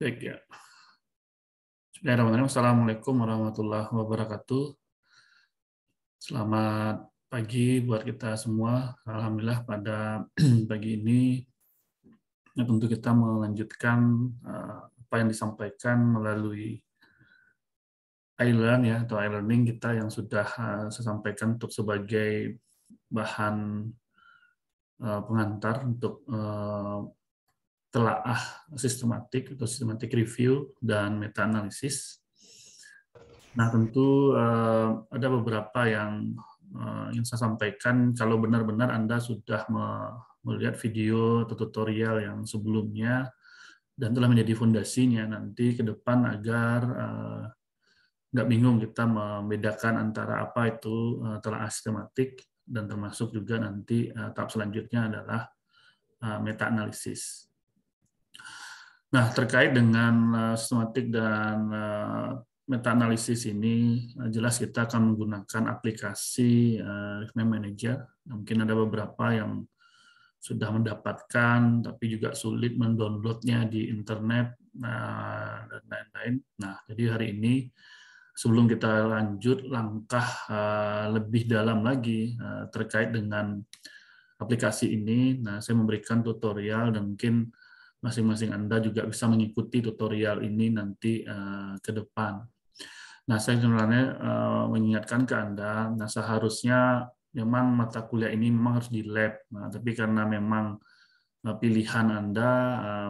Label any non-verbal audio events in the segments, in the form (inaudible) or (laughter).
Baik ya. Bismillahirrahmanirrahim. Assalamualaikum warahmatullahi wabarakatuh. Selamat pagi buat kita semua. Alhamdulillah pada (clears throat) pagi ini ya tentu kita melanjutkan eh, apa yang disampaikan melalui iLearn ya atau iLearning kita yang sudah eh, saya sampaikan untuk sebagai bahan eh, pengantar untuk telaah sistematik atau sistematik review dan meta analisis. Nah, tentu eh, ada beberapa yang eh, ingin saya sampaikan kalau benar-benar Anda sudah melihat video atau tutorial yang sebelumnya dan telah menjadi fondasinya nanti ke depan agar eh, nggak bingung kita membedakan antara apa itu eh, telah sistematik dan termasuk juga nanti tahap selanjutnya adalah meta analisis. Nah, terkait dengan uh, sistematik dan uh, meta-analisis ini, eh, jelas kita akan menggunakan aplikasi uh, Revenue Manager. Nah, mungkin ada beberapa yang sudah mendapatkan, tapi juga sulit mendownloadnya di internet, nah, dan lain-lain. Nah, jadi hari ini sebelum kita lanjut langkah lebih dalam lagi terkait dengan aplikasi ini, nah saya memberikan tutorial dan mungkin masing-masing Anda juga bisa mengikuti tutorial ini nanti uh, ke depan. Nah, saya sebenarnya uh, mengingatkan ke Anda, nah seharusnya memang mata kuliah ini memang harus di lab, nah, tapi karena memang eh, pilihan Anda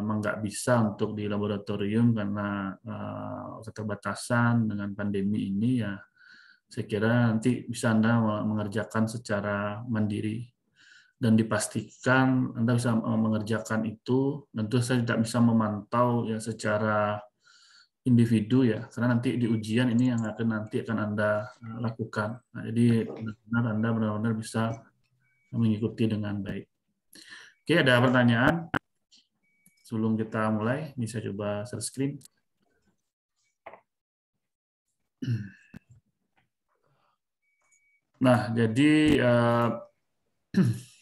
memang nggak bisa untuk di laboratorium karena keterbatasan dengan pandemi ini, ya saya kira nanti bisa Anda mengerjakan secara mandiri dan dipastikan Anda bisa e, mengerjakan itu. Tentu saya tidak bisa memantau ya secara individu ya, karena nanti di ujian ini yang akan nanti akan Anda e, lakukan. Nah, jadi benar-benar Anda benar-benar bisa mengikuti dengan baik. Oke, ada pertanyaan? Sebelum kita mulai, bisa coba share screen. Nah, jadi uh, (clears throat)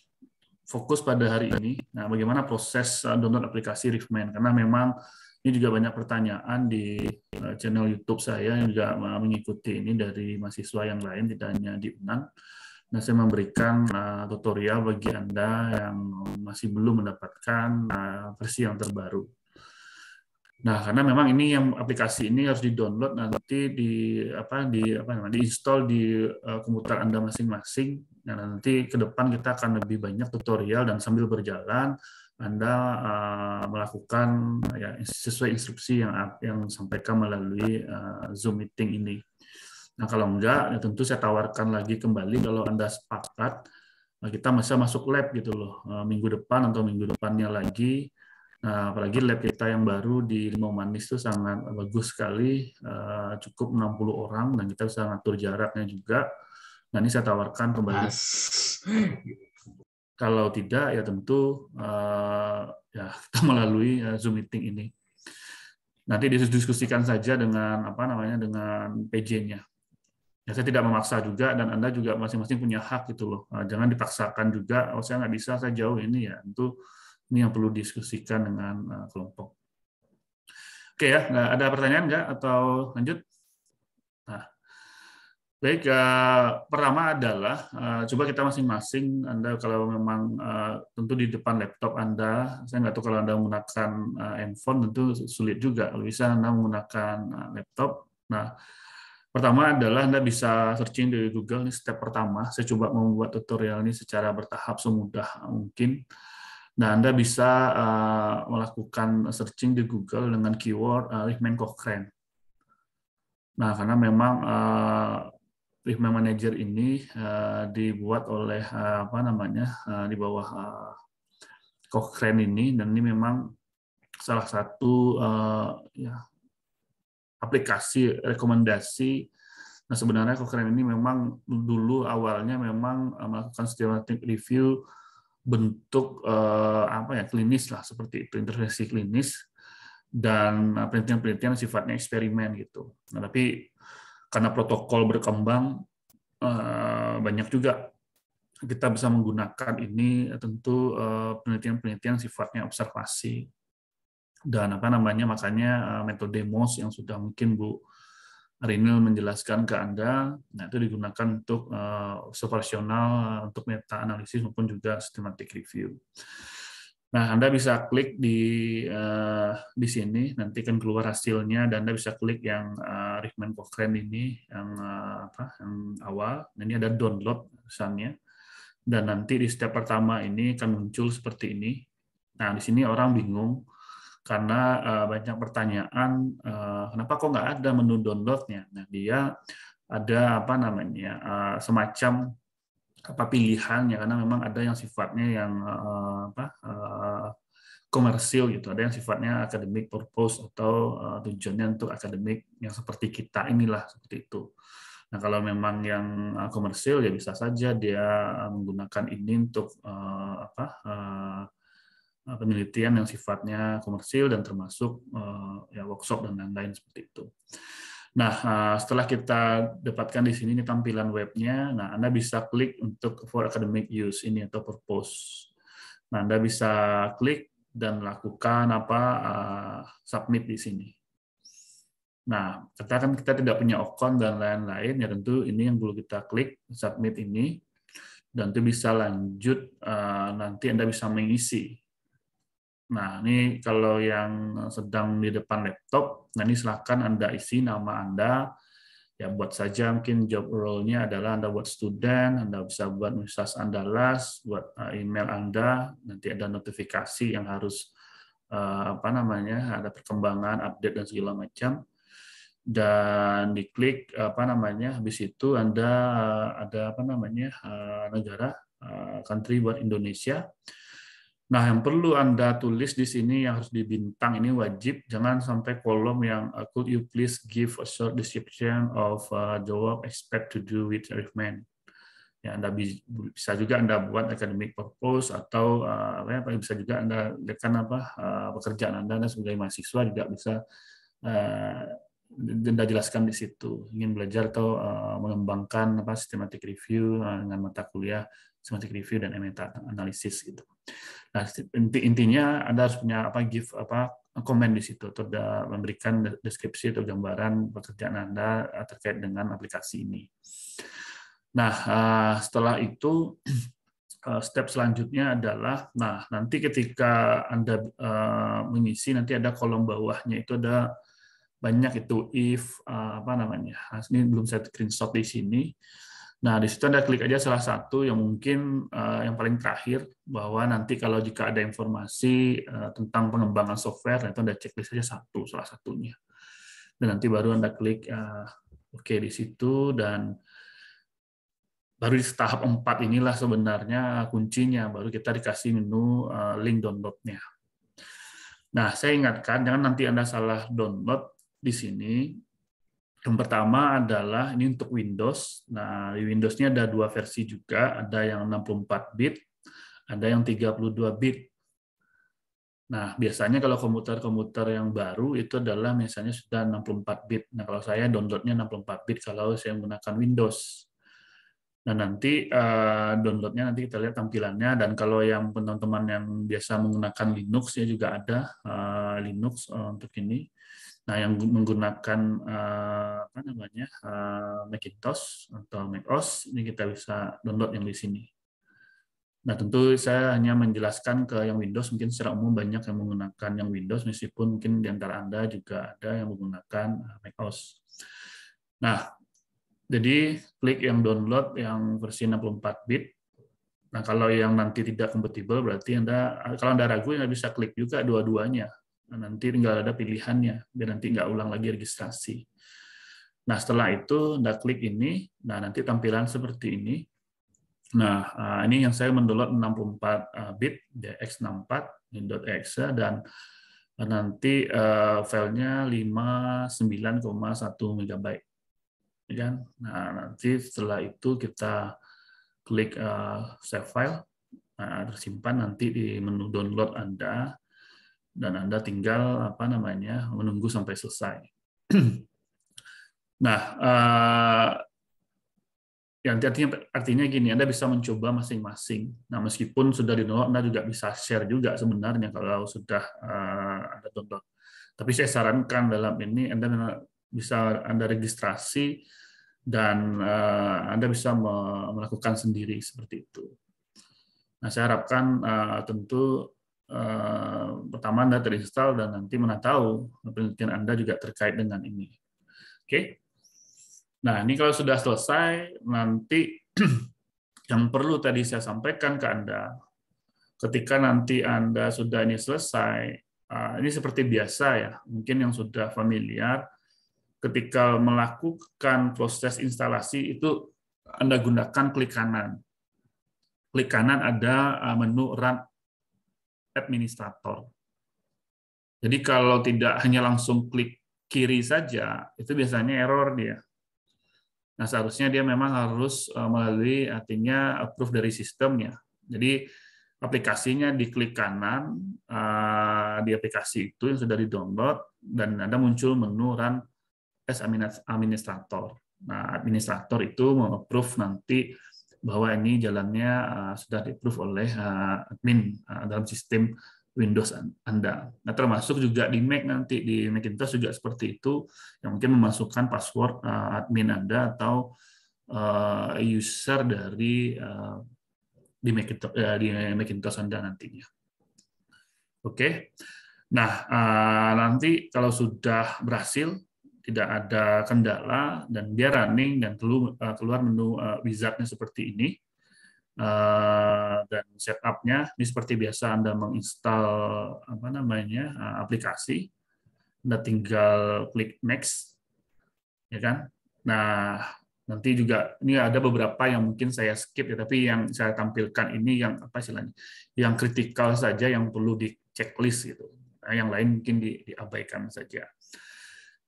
fokus pada hari ini. Nah, bagaimana proses uh, download aplikasi Rifman? Karena memang ini juga banyak pertanyaan di uh, channel YouTube saya yang juga uh, mengikuti ini dari mahasiswa yang lain, tidak hanya di UNAN. Nah, saya memberikan tutorial bagi Anda yang masih belum mendapatkan versi yang terbaru. Nah, karena memang ini yang aplikasi ini harus di-download nanti di apa di apa namanya di-install di uh, komputer Anda masing-masing. Nah, nanti ke depan kita akan lebih banyak tutorial dan sambil berjalan Anda uh, melakukan ya sesuai instruksi yang yang sampaikan melalui uh, Zoom meeting ini. Nah, kalau enggak ya tentu saya tawarkan lagi kembali kalau Anda sepakat kita masih masuk lab gitu loh minggu depan atau minggu depannya lagi Nah, apalagi lab kita yang baru di Limau Manis itu sangat bagus sekali, eh, cukup 60 orang dan kita bisa ngatur jaraknya juga. Nah, ini saya tawarkan kembali. Kalau tidak, ya tentu eh, ya kita (laughs) melalui eh, Zoom meeting ini. Nanti didiskusikan saja dengan apa namanya dengan PJ-nya. Ya, saya tidak memaksa juga dan Anda juga masing-masing punya hak gitu loh. Jangan dipaksakan juga. Oh saya nggak bisa, saya jauh ini ya. Tentu ini yang perlu diskusikan dengan eh, kelompok. Oke ya, nggak ada pertanyaan nggak atau lanjut? Nah, baik. Eh, pertama adalah eh, coba kita masing-masing. Anda kalau memang tentu di depan laptop Anda, saya nggak tahu kalau Anda menggunakan handphone tentu sulit juga. Kalau bisa Anda menggunakan laptop. Nah, Pertama adalah Anda bisa searching di Google, ini step pertama. Saya coba membuat tutorial ini secara bertahap semudah mungkin. Nah, Anda bisa uh, melakukan searching di Google dengan keyword uh, Rickman Cochrane. Nah, karena memang uh, Rickman Manager ini uh, dibuat oleh uh, apa namanya uh, di bawah uh, Cochrane ini, dan ini memang salah satu uh, ya, aplikasi rekomendasi. Nah, sebenarnya Cochrane ini memang dulu awalnya memang melakukan systematic review bentuk eh, apa ya klinis lah seperti itu intervensi klinis dan eh, penelitian-penelitian sifatnya eksperimen gitu. Nah, tapi karena protokol berkembang eh, banyak juga kita bisa menggunakan ini eh, tentu eh, penelitian-penelitian sifatnya observasi dan apa namanya makanya metode demos yang sudah mungkin Bu Rinil menjelaskan ke Anda, nah itu digunakan untuk uh, untuk meta-analisis maupun juga systematic review. Nah, Anda bisa klik di uh, di sini, nanti akan keluar hasilnya, dan Anda bisa klik yang uh, Rickman Cochrane ini, yang uh, apa, yang awal. ini ada download pesannya, dan nanti di step pertama ini akan muncul seperti ini. Nah, di sini orang bingung karena eh, banyak pertanyaan eh, kenapa kok nggak ada menu downloadnya. Nah dia ada apa namanya eh, semacam apa pilihannya karena memang ada yang sifatnya yang apa uh, komersil gitu ada yang sifatnya akademik purpose atau tujuannya untuk akademik yang seperti kita inilah seperti itu nah kalau memang yang komersil ya bisa saja dia menggunakan ini untuk apa uh, Eh, penelitian yang sifatnya komersil dan termasuk eh, ya workshop dan lain-lain seperti itu. Nah, eh, setelah kita dapatkan di sini ini tampilan webnya, nah Anda bisa klik untuk for academic use ini atau purpose. Nah, Anda bisa klik dan lakukan apa submit di sini. Nah, katakan kita tidak punya account dan lain-lain, ya tentu ini yang perlu kita klik submit ini, dan itu bisa lanjut nanti Anda bisa mengisi Nah, ini kalau yang sedang di depan laptop, nah ini silahkan Anda isi nama Anda. Ya, buat saja mungkin job role-nya adalah Anda buat student, Anda bisa buat universitas Andalas, buat uh, email Anda, nanti ada notifikasi yang harus uh, apa namanya, ada perkembangan, update dan segala macam. Dan diklik apa namanya, habis itu Anda uh, ada apa namanya negara country buat Indonesia Nah, yang perlu Anda tulis di sini yang harus dibintang ini wajib. Jangan sampai kolom yang uh, could you please give a short description of uh, job expect to do with Arifman. Ya, Anda bisa juga Anda buat academic purpose atau uh, apa ya, bisa juga Anda lihatkan apa uh, pekerjaan Anda, dan sebagai mahasiswa juga bisa Anda jelaskan di situ. Ingin belajar atau mengembangkan apa systematic review dengan mata kuliah semantic review dan meta analisis gitu. Nah, inti intinya Anda harus punya apa give apa komen di situ atau memberikan deskripsi atau gambaran pekerjaan Anda eh, terkait dengan aplikasi ini. Nah, eh, setelah itu (clears throat) eh, step selanjutnya adalah nah nanti ketika Anda mengisi nanti ada kolom bawahnya itu ada banyak itu if apa namanya. Ini belum saya screenshot di sini Nah, di situ Anda klik aja salah satu yang mungkin eh, yang paling terakhir, bahwa nanti kalau jika ada informasi eh, tentang pengembangan software, nanti Anda checklist aja satu, salah satunya. Dan nanti baru Anda klik eh, oke okay di situ, dan baru di tahap 4 inilah sebenarnya kuncinya, baru kita dikasih menu uh, link downloadnya. Nah, saya ingatkan, jangan nanti Anda salah download di sini, yang pertama adalah ini untuk Windows. Nah, di Windows nya ada dua versi juga, ada yang 64 bit, ada yang 32 bit. Nah, biasanya kalau komputer-komputer yang baru itu adalah misalnya sudah 64 bit. Nah, kalau saya downloadnya 64 bit kalau saya menggunakan Windows. Nah, nanti eh, downloadnya nanti kita lihat tampilannya dan kalau yang teman-teman yang biasa menggunakan Linux ya juga ada eh, Linux eh, untuk ini. Nah, yang menggunakan eh, apa namanya eh, Macintosh atau Mac OS ini kita bisa download yang di sini. Nah, tentu saya hanya menjelaskan ke yang Windows, mungkin secara umum banyak yang menggunakan yang Windows, meskipun mungkin di antara Anda juga ada yang menggunakan eh, Mac OS Nah, jadi klik yang download yang versi 64-bit. Nah, kalau yang nanti tidak kompatibel, berarti Anda, kalau Anda ragu, Anda bisa klik juga dua-duanya. Nah, nanti tinggal ada pilihannya, biar nanti nggak ulang lagi registrasi. Nah, setelah itu Anda klik ini, nah nanti tampilan seperti ini. Nah, eh, ini yang saya mendownload 64 eh, bit, DX64, .exe, dan nanti eh, filenya 59,1 MB. Ya kan? Nah, nanti setelah itu kita klik save file, nah, tersimpan nanti di menu download Anda dan Anda tinggal apa namanya menunggu sampai selesai. (clears throat) nah, uh, yang artinya artinya gini, Anda bisa mencoba masing-masing. Nah, meskipun sudah di Anda juga bisa share juga sebenarnya kalau sudah uh, Anda tonton. Tapi saya sarankan dalam ini Anda bisa Anda registrasi dan uh, Anda bisa melakukan sendiri seperti itu. Nah, saya harapkan uh, tentu Eh, pertama Anda terinstall dan nanti mana tahu penelitian Anda juga terkait dengan ini. Oke. Nah, ini kalau sudah selesai, nanti (clears throat) yang perlu tadi saya sampaikan ke Anda, ketika nanti Anda sudah ini selesai, eh, ini seperti biasa ya, mungkin yang sudah familiar, ketika melakukan proses instalasi itu Anda gunakan klik kanan. Klik kanan ada eh, menu Run administrator. Jadi kalau tidak hanya langsung klik kiri saja, itu biasanya error dia. Nah, seharusnya dia memang harus eh, melalui artinya approve dari sistemnya. Jadi aplikasinya diklik kanan eh, di aplikasi itu yang sudah di-download dan ada muncul menu run as administrator. Nah, administrator itu mengapprove nanti bahwa ini jalannya eh, sudah di-approve oleh eh, admin eh, dalam sistem Windows Anda. Nah, termasuk juga di Mac nanti di Macintosh juga seperti itu yang mungkin memasukkan password admin Anda atau user dari di Macintosh di Macintosh Anda nantinya. Oke. Okay. Nah, nanti kalau sudah berhasil tidak ada kendala dan dia running dan eh, keluar menu eh, wizardnya seperti ini eh, dan setupnya ini seperti biasa anda menginstal apa namanya aplikasi anda tinggal klik next ya kan nah nanti juga ini ada beberapa yang mungkin saya skip ya tapi yang saya tampilkan ini yang apa istilahnya yang kritikal saja yang perlu di checklist gitu nah, yang lain mungkin diabaikan saja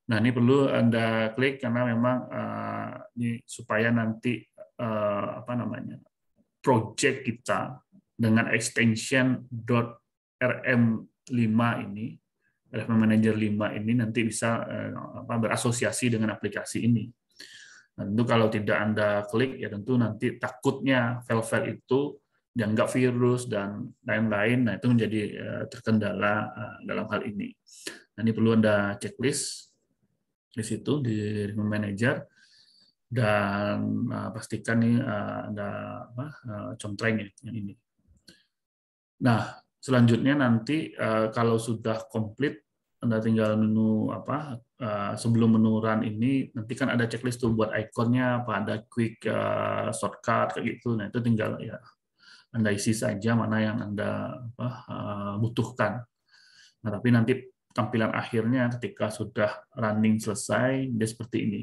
Nah, ini perlu Anda klik karena memang uh, ini supaya nanti uh, apa namanya? project kita dengan extension .rm5 ini, RM Manager 5 ini nanti bisa uh, apa berasosiasi dengan aplikasi ini. Nah, Tentu kalau tidak Anda klik ya tentu nanti takutnya file-file itu dianggap virus dan lain-lain. Nah, itu menjadi terkendala dalam hal ini. Nah, ini perlu Anda checklist di situ di revenue manager dan uh, pastikan nih eh, uh, ada apa, uh, eh, contreng yang ini. Nah selanjutnya nanti uh, kalau sudah komplit anda tinggal menu apa uh, sebelum menu run ini nanti kan ada checklist tuh buat ikonnya apa ada quick uh, shortcut kayak gitu nah itu tinggal ya anda isi saja mana yang anda apa, uh, butuhkan. Nah tapi nanti tampilan akhirnya ketika sudah running selesai, dia seperti ini.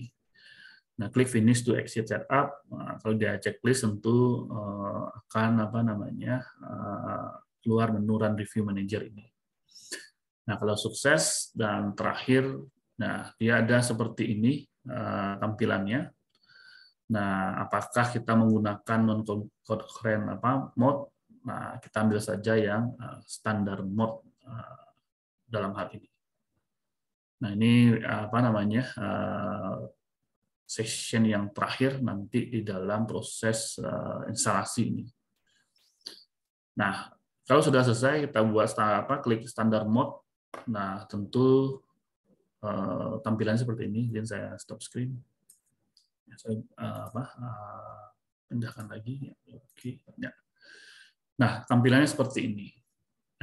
Nah, klik finish to exit setup. Nah, kalau dia checklist tentu uh, akan apa namanya uh, keluar menu run review manager ini. Nah, kalau sukses dan terakhir, nah dia ada seperti ini uh, tampilannya. Nah, apakah kita menggunakan non concurrent apa mode? Nah, kita ambil saja yang uh, standar mode. Uh, dalam hal ini. Nah ini eh, apa namanya eh, session yang terakhir nanti di dalam proses eh, instalasi ini. Nah kalau sudah selesai kita buat apa klik standar mode. Nah tentu tampilan seperti ini. Jadi saya stop screen. Ya, saya apa pindahkan lagi. Ya, oke. Ya. Nah tampilannya seperti ini.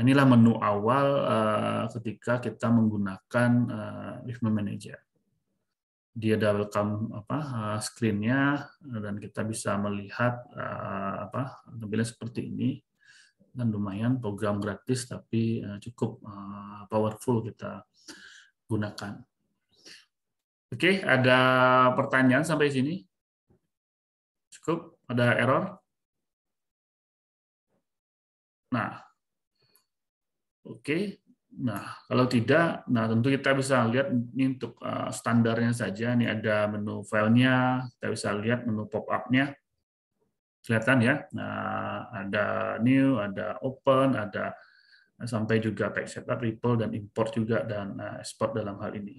Nah, inilah menu awal eh, ketika kita menggunakan uh, eh, Movement Manager. Dia ada welcome apa uh, eh, screen dan kita bisa melihat uh, apa tampilan seperti ini. Dan lumayan program gratis tapi cukup powerful kita gunakan. Oke, ada pertanyaan sampai sini? Cukup? Ada error? Nah, Oke. Nah, kalau tidak, nah tentu kita bisa lihat ini untuk eh, standarnya saja. Ini ada menu filenya, kita bisa lihat menu pop-up-nya. Kelihatan ya. Nah, ada new, ada open, ada eh, sampai juga pack setup, ripple, dan import juga, dan eh, export dalam hal ini.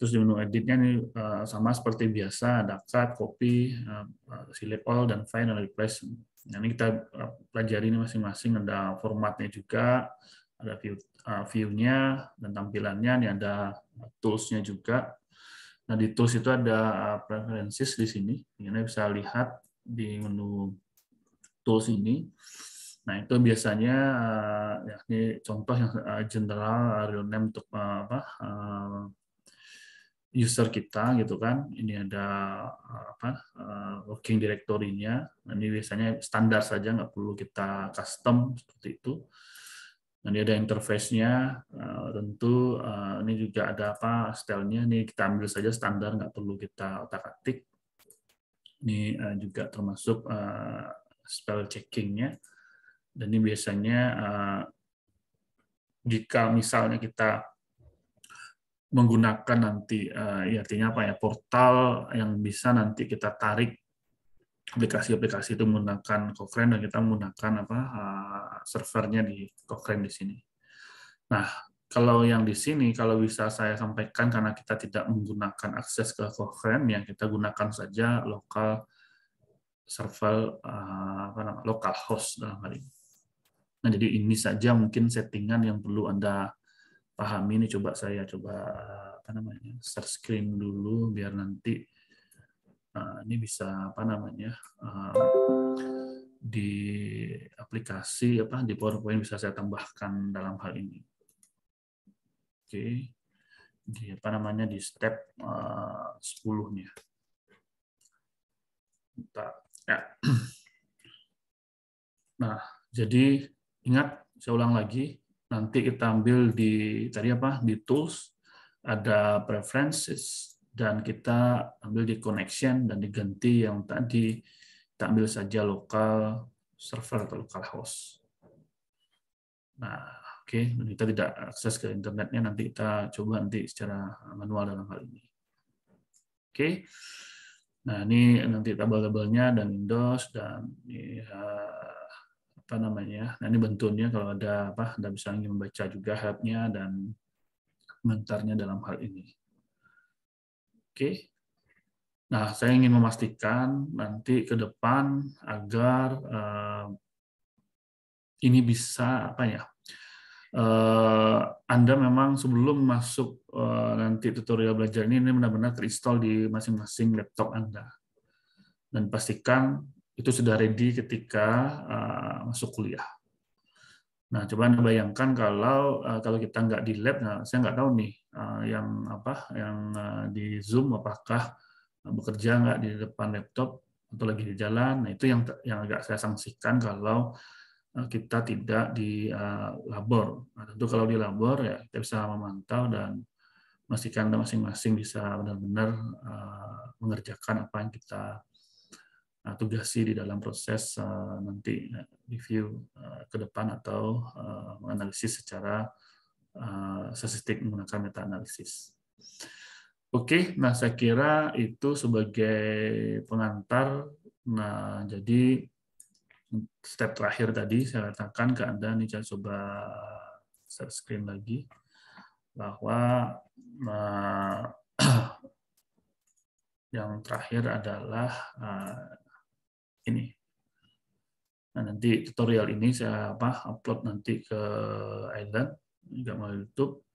Terus di menu editnya ini sama seperti biasa, ada cut, copy, select all, dan find and replace Nah, Ini kita uh, pelajari ini masing-masing ada formatnya juga, ada view uh, view-nya dan tampilannya, ini ada tools-nya juga. Nah, di tools itu ada uh, preferences di sini. Ini bisa lihat di menu tools ini. Nah, itu biasanya ya, ini contoh yang general real name untuk apa user kita gitu kan ini ada eh, apa eh, working directory-nya nah, ini biasanya standar saja nggak perlu kita custom seperti itu nah, ini ada interface-nya eh, tentu ini juga ada apa style-nya ini kita ambil saja standar nggak perlu kita otak atik ini juga termasuk spell checking-nya dan ini biasanya jika misalnya kita menggunakan nanti uh, ya artinya apa ya portal yang bisa nanti kita tarik aplikasi-aplikasi itu menggunakan Cochrane dan kita menggunakan apa uh, servernya di Cochrane di sini. Nah, kalau yang di sini kalau bisa saya sampaikan karena kita tidak menggunakan akses ke Cochrane yang kita gunakan saja lokal server uh, apa namanya lokal host dalam hal ini. Nah, jadi ini saja mungkin settingan yang perlu Anda pahami ini coba saya coba apa namanya search screen dulu biar nanti uh, ini bisa apa namanya uh, di aplikasi apa di PowerPoint bisa saya tambahkan dalam hal ini. Oke. Okay. Di apa namanya di step eh, uh, 10-nya. Ya. ya. (clears throat) Nah, jadi ingat saya ulang lagi nanti kita ambil di tadi apa di tools ada preferences dan kita ambil di connection dan diganti yang tadi kita ambil saja lokal server atau lokal host. Nah, oke, okay. kita tidak akses ke internetnya nanti kita coba nanti secara manual dalam hal ini. Oke. Okay. Nah, ini nanti tabel-tabelnya dan Windows dan ya, apa namanya ya? nah ini bentuknya kalau ada apa anda bisa ingin membaca juga helpnya dan komentarnya dalam hal ini oke okay. nah saya ingin memastikan nanti ke depan agar uh, ini bisa apa ya eh, anda memang sebelum masuk eh, nanti tutorial belajar ini ini benar-benar terinstall di masing-masing laptop anda dan pastikan itu sudah ready ketika eh, masuk kuliah. Nah, coba anda bayangkan kalau eh, kalau kita nggak di lab, nah, saya nggak tahu nih eh, yang apa yang di Zoom apakah bekerja nggak di depan laptop atau lagi di jalan. Nah, itu yang yang agak saya sanksikan kalau kita tidak di labor. Nah, tentu kalau di labor ya kita bisa memantau dan memastikan masing-masing bisa benar-benar mengerjakan apa yang kita uh, tugasi di dalam proses uh, nanti uh, review uh, ke depan atau uh, menganalisis secara uh, statistik menggunakan meta analisis. Oke, nah saya kira itu sebagai pengantar. Nah, jadi step terakhir tadi saya katakan ke Anda nih saya coba share screen lagi bahwa nah, (clears throat) yang terakhir adalah ini. Nah, nanti tutorial ini saya apa upload nanti ke Island juga melalui YouTube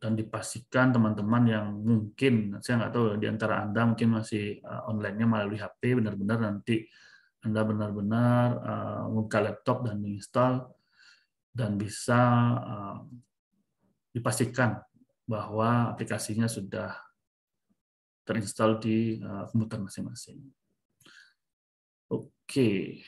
dan dipastikan teman-teman yang mungkin saya nggak tahu di antara anda mungkin masih eh, onlinenya melalui HP benar-benar nanti anda benar-benar uh, buka laptop dan install dan bisa uh, dipastikan bahwa aplikasinya sudah terinstall di uh, komputer masing-masing. Okay